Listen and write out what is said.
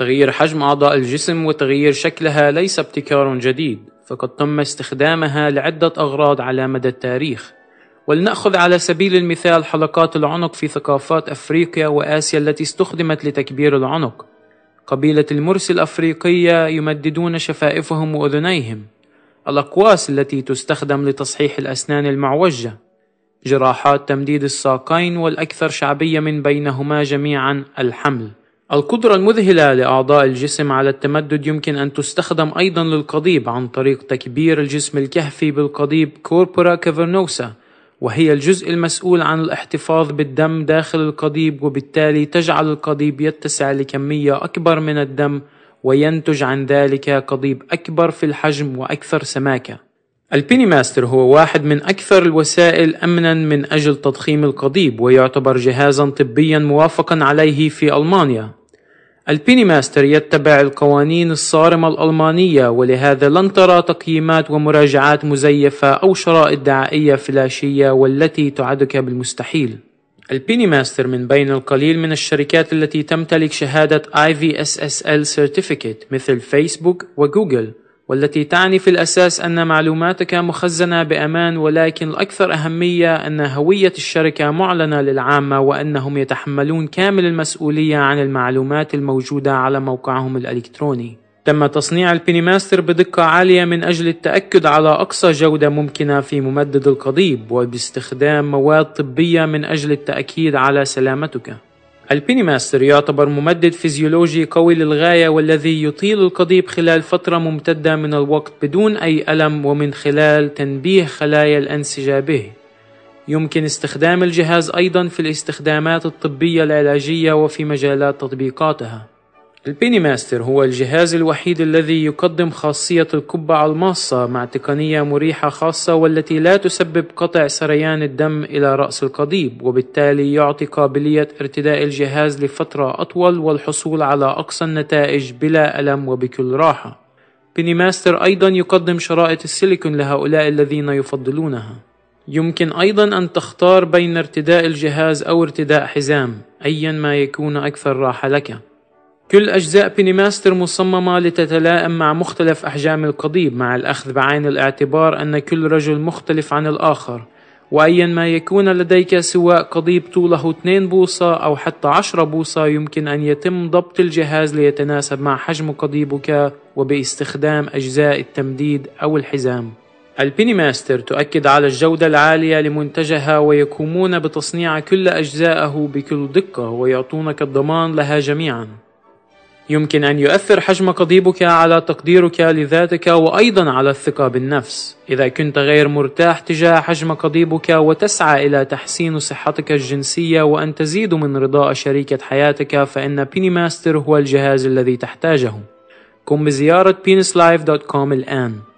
تغيير حجم أعضاء الجسم وتغيير شكلها ليس ابتكار جديد فقد تم استخدامها لعدة أغراض على مدى التاريخ ولنأخذ على سبيل المثال حلقات العنق في ثقافات أفريقيا وآسيا التي استخدمت لتكبير العنق قبيلة المرس الأفريقية يمددون شفائفهم وأذنيهم الأقواس التي تستخدم لتصحيح الأسنان المعوجة جراحات تمديد الساقين والأكثر شعبية من بينهما جميعا الحمل القدرة المذهلة لأعضاء الجسم على التمدد يمكن أن تستخدم أيضا للقضيب عن طريق تكبير الجسم الكهفي بالقضيب كوربورا كافرنوسا وهي الجزء المسؤول عن الاحتفاظ بالدم داخل القضيب وبالتالي تجعل القضيب يتسع لكمية أكبر من الدم وينتج عن ذلك قضيب أكبر في الحجم وأكثر سماكة. البيني ماستر هو واحد من أكثر الوسائل أمنا من أجل تضخيم القضيب ويعتبر جهازا طبيا موافقا عليه في ألمانيا البيني ماستر يتبع القوانين الصارمة الألمانية ولهذا لن ترى تقييمات ومراجعات مزيفة أو شرائط دعائية فلاشية والتي تعدك بالمستحيل البيني ماستر من بين القليل من الشركات التي تمتلك شهادة IVSSL Certificate مثل فيسبوك وجوجل والتي تعني في الأساس أن معلوماتك مخزنة بأمان ولكن الأكثر أهمية أن هوية الشركة معلنة للعامة وأنهم يتحملون كامل المسؤولية عن المعلومات الموجودة على موقعهم الإلكتروني. تم تصنيع البيني ماستر بدقة عالية من أجل التأكد على أقصى جودة ممكنة في ممدد القضيب وباستخدام مواد طبية من أجل التأكيد على سلامتك. ماستر يعتبر ممدد فيزيولوجي قوي للغاية والذي يطيل القضيب خلال فترة ممتدة من الوقت بدون أي ألم ومن خلال تنبيه خلايا الأنسجة به يمكن استخدام الجهاز أيضا في الاستخدامات الطبية العلاجية وفي مجالات تطبيقاتها البيني ماستر هو الجهاز الوحيد الذي يقدم خاصية القبعة الماصة مع تقنية مريحة خاصة والتي لا تسبب قطع سريان الدم إلى رأس القضيب وبالتالي يعطي قابلية ارتداء الجهاز لفترة أطول والحصول على أقصى النتائج بلا ألم وبكل راحة بيني ماستر أيضا يقدم شرائط السيليكون لهؤلاء الذين يفضلونها يمكن أيضا أن تختار بين ارتداء الجهاز أو ارتداء حزام أيا ما يكون أكثر راحة لك كل أجزاء بينيماستر مصممة لتتلائم مع مختلف أحجام القضيب مع الأخذ بعين الاعتبار أن كل رجل مختلف عن الآخر وأيا ما يكون لديك سواء قضيب طوله 2 بوصة أو حتى 10 بوصة يمكن أن يتم ضبط الجهاز ليتناسب مع حجم قضيبك وباستخدام أجزاء التمديد أو الحزام البيني ماستر تؤكد على الجودة العالية لمنتجها ويقومون بتصنيع كل أجزائه بكل دقة ويعطونك الضمان لها جميعاً يمكن أن يؤثر حجم قضيبك على تقديرك لذاتك وأيضا على الثقة بالنفس إذا كنت غير مرتاح تجاه حجم قضيبك وتسعى إلى تحسين صحتك الجنسية وأن تزيد من رضاء شريكة حياتك فإن بيني ماستر هو الجهاز الذي تحتاجه قم بزيارة penislife.com الآن